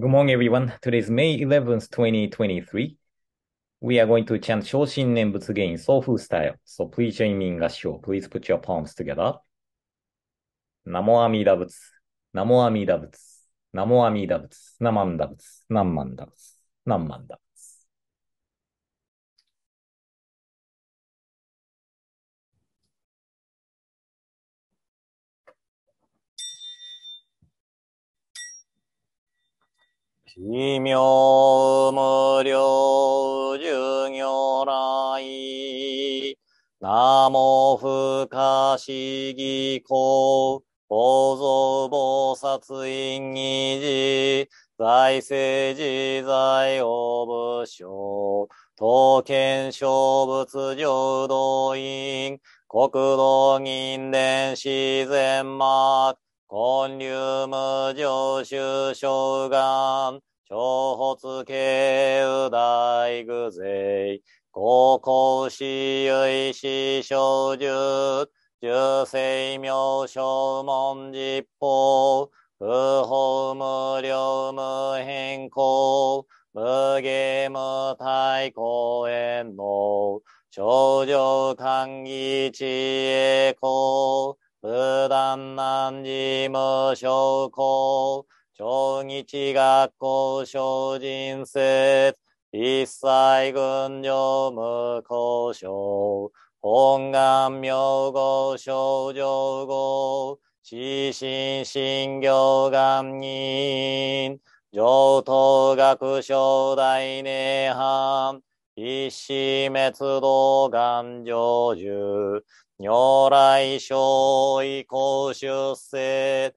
Good morning, everyone. Today is May 11th, 2023. We are going to chant Shoshin nenbutsu in Sofu style. So please join me in show. Please put your palms together. Namo Amida Butsu. Namo Amida Butsu. Namo Amida Butsu. Namanda Butsu. Namanda Butsu. Namanda Butsu. 奇妙無量寿如来。名も不可思議公。宝蔵菩薩因議事。財政自在を武将。刀剣小仏浄土院。国土銀伝自然幕。根流無常修正願。長発慶う大具税、高校市意市小術、十世名小文実法、不法無料無変更、無ゲ無対公園の、症状管理知恵公、無断難事無証公、朝日学校精進説、一切群上無交渉、本願名号症状号、死神信行願人、上等学小大涅槃、一死滅道願成就、如来小意公出世、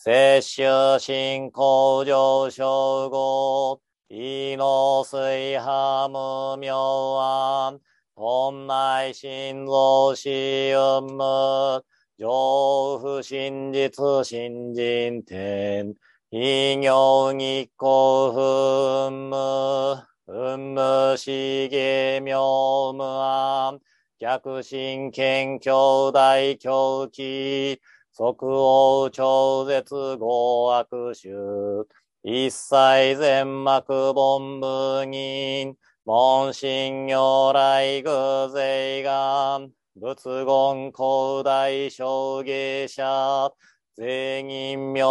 摂取信仰上昇後、異能水波無明案、本内心臓死運無、上不真実新人天、異行日光不無、運無しげ妙無案、逆神剣強大狂気、即応超絶合悪臭。一切全幕本無人。門信如来偶税願。仏言古代将棋者。税人名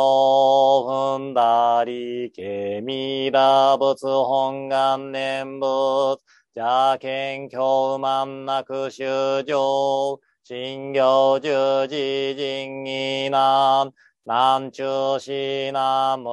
分だり、けみら仏本願念仏。邪剣教満なく修行。新行十字人義難、南中市南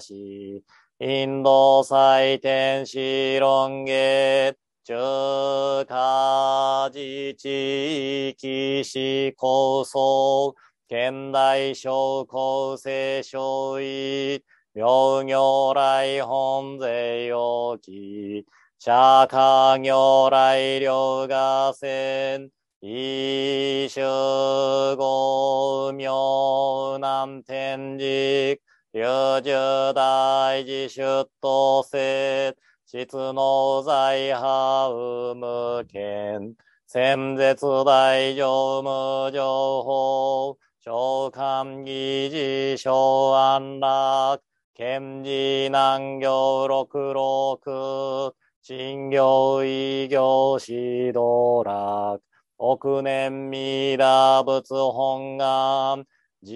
昔、インド祭天シロンゲ、中華自治域市構想、現代小構成小意、病業来本税要記、社会業来両河川、一生五妙南天寺、余十大寺出土せ、質の在派無権、戦絶大乗無情報、召喚議事小安楽、賢治南行六六、新行異行指導楽、億年未だ仏本願、自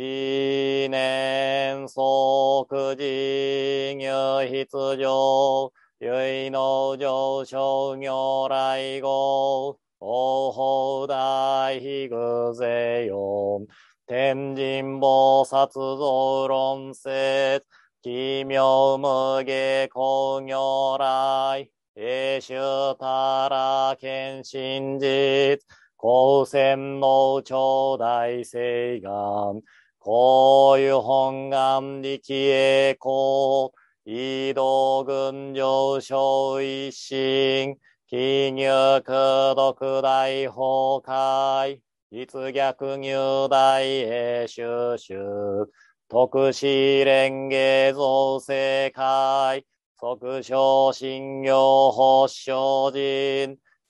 年即時入必上、唯の上昇如来後、王法大悲偶税用、天神菩薩像論説、奇妙無下光如来、永州たら献身実、高専の頂戴聖願、こういう本願力栄光、移動軍上昇一心、金入空独大崩壊、実逆入大へ収集、特使連芸造成会、即将信用発祥人、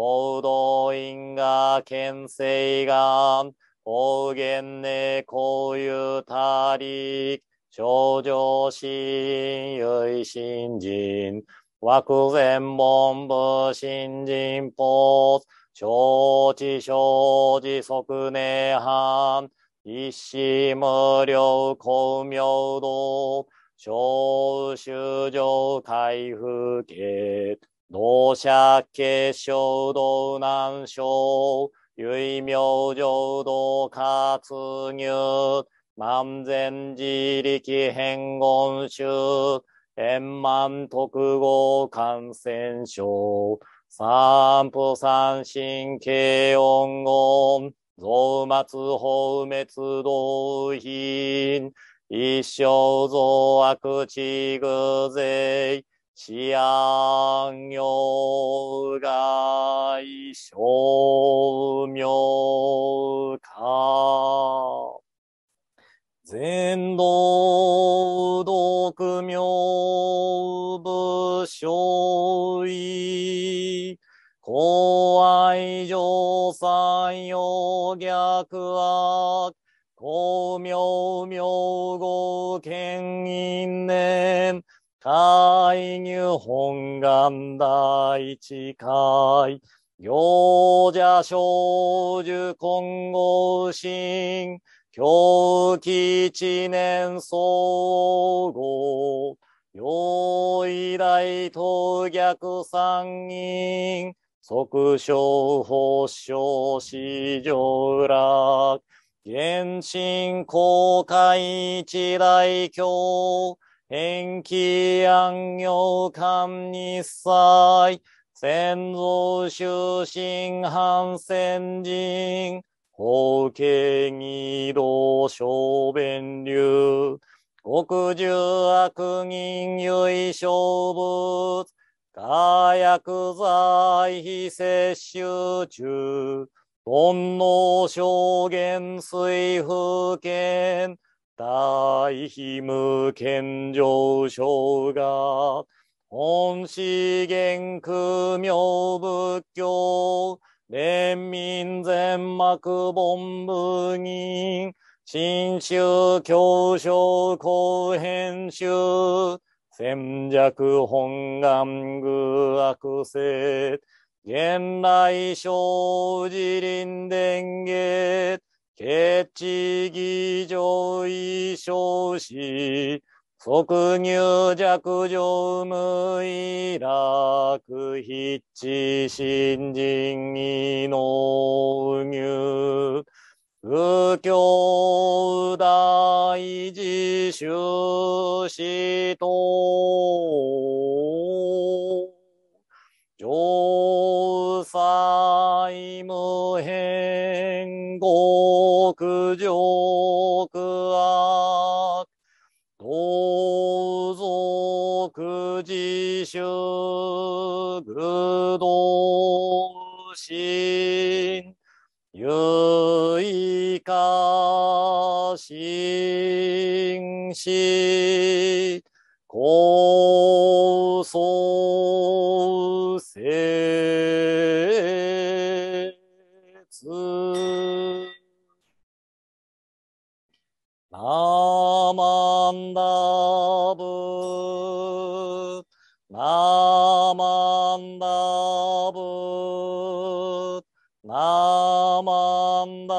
報道員が県政が、方言ねこうゆたり、少女親友新人、枠前門部新人ポー承知承知即ね藩、一死無量光明道、小修上回復決、同社結晶道南省、唯名浄土活入、万全自力変言集、円満特合感染症、三不三神経音音、増末放滅動品、一生増悪地具税、治安行外照明化。全道独名武将医。公愛上三用逆悪。公明明後権因年。大入本願第一回、行者少女今後心、狂気一年総合。用意大当逆三人、即将発症史上楽、原神公開一大教、延期安行観日祭、先祖修身反戦人、法継義道小弁流、国重悪人唯小物、火薬剤非摂取中、煩悩証言水風圏、大秘無健常症が、本資源苦妙仏教、連民全幕本部に、新州教書後編集、戦略本願具悪性、現来生寺林伝下、決イ上位ウシ。即入弱上無意楽筆致新人意の入。右京大事修士動心、ゆ意かんし、高層せつ。なマンダブナマンダブナーマンダ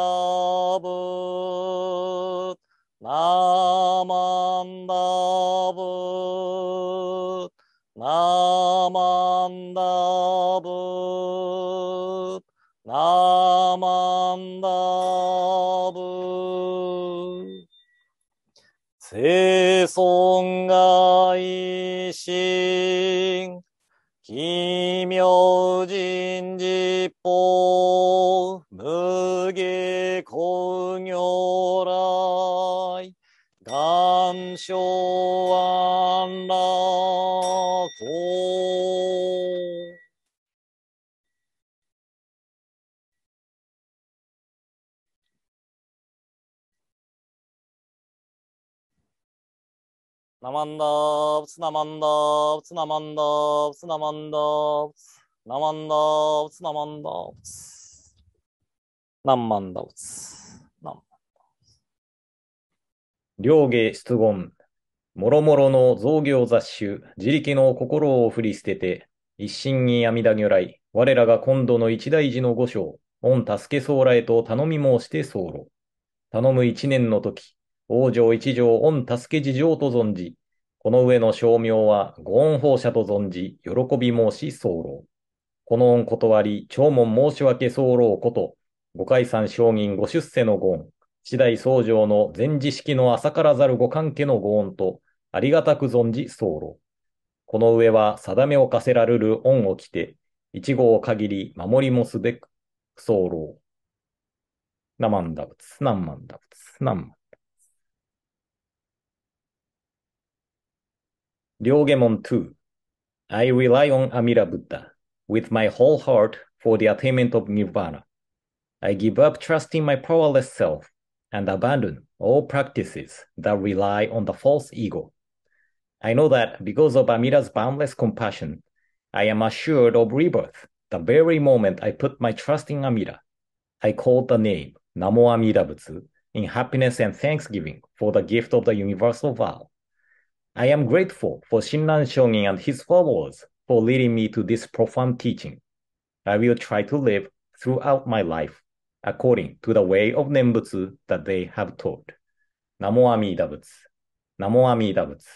ブナーマンダブナーマンダブマンダブ生存がいしナマンダーブツナマンダーブツナマンダーブツナマンダーブツナマンダーブツナマンダーブツナマンダーブツナマンダーブツ両下出言もろもろの造業雑種自力の心を振り捨てて一心に阿弥陀如来我らが今度の一大事の御所御助け僧らへと頼み申して候頼む一年の時王城一条御助け事情と存じ、この上の称名は御恩放射と存じ、喜び申し候。この恩断り、長門申し訳候こと、御解散承認ご出世の御恩、次第僧正の前時式の浅からざるご関係の御恩と、ありがたく存じ候。この上は定めを課せられる恩を着て、一号を限り守りもすべく、候。ナマンだ仏、何万マ仏、何万。Ryogemon 2. I rely on Amida Buddha with my whole heart for the attainment of nirvana. I give up trusting my powerless self and abandon all practices that rely on the false ego. I know that because of Amida's boundless compassion, I am assured of rebirth the very moment I put my trust in Amida. I call the name Namo Amida Butsu in happiness and thanksgiving for the gift of the universal vow. I am grateful for Shinran Shonin and his followers for leading me to this profound teaching. I will try to live throughout my life according to the way of Nembutsu that they have taught. Namo Amida Butsu. Namo Amida Butsu.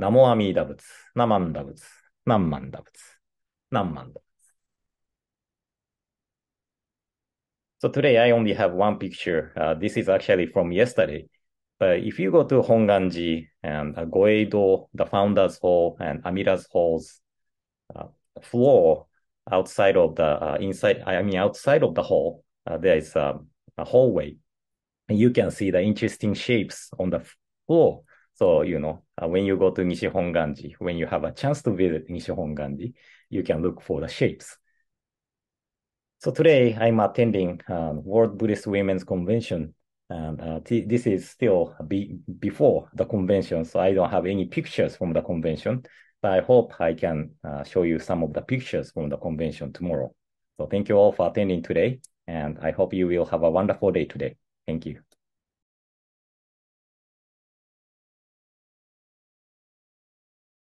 Namo Amida Butsu. Namanda Butsu. Namanda Butsu. Namanda So today I only have one picture. Uh, this is actually from yesterday. But if you go to Honganji and uh, Goeido, the Founders Hall and Amira's Hall's uh, floor outside of the uh, inside, I mean outside of the hall, uh, there is a, um, a hallway. And you can see the interesting shapes on the floor. So you know uh, when you go to Honganji, when you have a chance to visit Honganji, you can look for the shapes. So today I'm attending uh, World Buddhist Women's Convention and uh, th- this is still be- before the convention, so I don't have any pictures from the convention. But I hope I can uh, show you some of the pictures from the convention tomorrow. So thank you all for attending today, and I hope you will have a wonderful day today. Thank you.